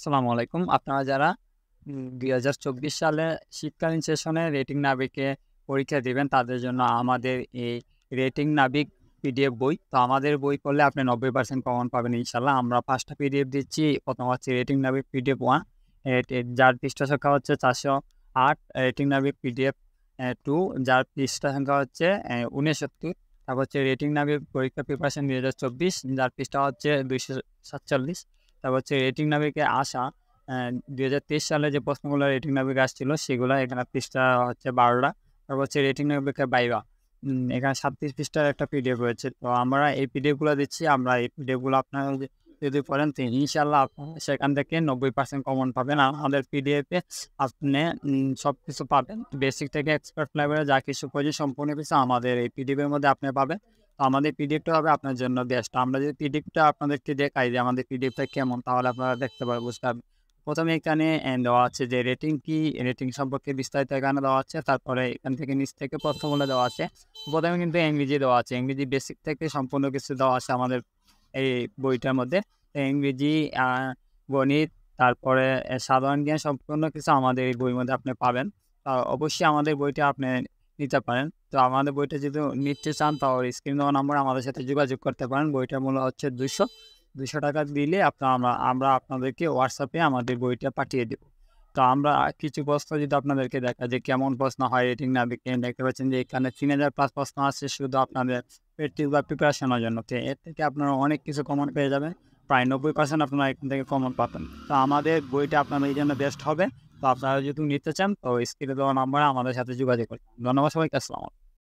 আসসালামু আলাইকুম আপনারা যারা দুই হাজার চব্বিশ সালে শীতকালীন সেশনে রেটিং নাবিকে পরীক্ষা দেবেন তাদের জন্য আমাদের এই রেটিং নাবিক পিডিএফ বই তো আমাদের বই পড়লে আপনি নব্বই পার্সেন্ট কমন পাবেন ইনশাল্লাহ আমরা পাঁচটা পিডিএফ দিচ্ছি প্রথম হচ্ছে রেটিং নাবিক পিডিএফ ওয়ান যার পৃষ্ঠা সংখ্যা হচ্ছে চারশো আট রেটিং নাবিক পিডিএফ টু যার পৃষ্ঠা সংখ্যা হচ্ছে উনসত্তর তারপর হচ্ছে রেটিং নাবিক পরীক্ষা প্রিপারেশন দুই হাজার চব্বিশ যার পৃষ্ঠা হচ্ছে দুইশো সাতচল্লিশ তারপর হচ্ছে রেটিং নাবিকে আসা দু সালে যে প্রশ্নগুলো রেটিং নাবিক আসছিল সেগুলো এখানে পৃষ্ঠা হচ্ছে বারোটা তারপর হচ্ছে রেটিং নাবিকে বাইবা এখানে সাতত্রিশ পৃষ্ঠার একটা পিডিএফ রয়েছে তো আমরা এই পিডিএফগুলো দিচ্ছি আমরা এই পিডিএফগুলো আপনারা যদি পড়েন তিনি ইনশাল্লাহ আপনারা সেখান থেকে নব্বই পার্সেন্ট কমন পাবেন আর আমাদের পিডিএফে আপনি সব কিছু পাবেন বেসিক থেকে এক্সপার্ট লেভেলে যা কিছু প্রয়োজন সম্পূর্ণ কিছু আমাদের এই পিডিএফের মধ্যে আপনি পাবেন আমাদের পিডিএফটা হবে আপনার জন্য বেস্ট আমরা যদি পিডিএফটা আপনাদেরকে দেখাই যে আমাদের পিডিএফটা কেমন তাহলে আপনারা দেখতে পারেন বুঝতে পারবেন প্রথমে এখানে দেওয়া আছে যে রেটিং কি রেটিং সম্পর্কে বিস্তারিত এখানে দেওয়া আছে তারপরে এখান থেকে নিচ থেকে হলে দেওয়া আছে প্রথমে কিন্তু ইংরেজি দেওয়া আছে ইংরেজি বেসিক থেকে সম্পূর্ণ কিছু দেওয়া আছে আমাদের এই বইটার মধ্যে ইংরেজি গণিত তারপরে সাধারণ জ্ঞান সম্পূর্ণ কিছু আমাদের এই বইয়ের মধ্যে আপনি পাবেন অবশ্যই আমাদের বইটা আপনি নিতে পারেন তো আমাদের বইটা যদি নিতে চান তাহলে স্ক্রিন দেওয়া নম্বর আমাদের সাথে যোগাযোগ করতে পারেন বইটার মূল্য হচ্ছে দুশো দুশো টাকা দিলে আপনার আমরা আমরা আপনাদেরকে হোয়াটসঅ্যাপে আমাদের বইটা পাঠিয়ে দেব তো আমরা কিছু প্রশ্ন যদি আপনাদেরকে দেখা যে কেমন প্রশ্ন হয় রেটিং না দেখতে পাচ্ছেন যে এখানে তিন হাজার পাঁচ প্রশ্ন আছে শুধু আপনাদের প্র্যাকটিস বা প্রিপারেশনের জন্য তো এর থেকে আপনারা অনেক কিছু কমন পেয়ে যাবেন প্রায় নব্বই পার্সেন্ট আপনারা এখান থেকে কমন পাবেন তো আমাদের বইটা আপনাদের এই জন্য বেস্ট হবে তো আপনারা যদি নিতে চান তো স্ক্রিনে দেওয়া নাম্বারে আমাদের সাথে যোগাযোগ করুন ধন্যবাদ সবাইকে আসসালাম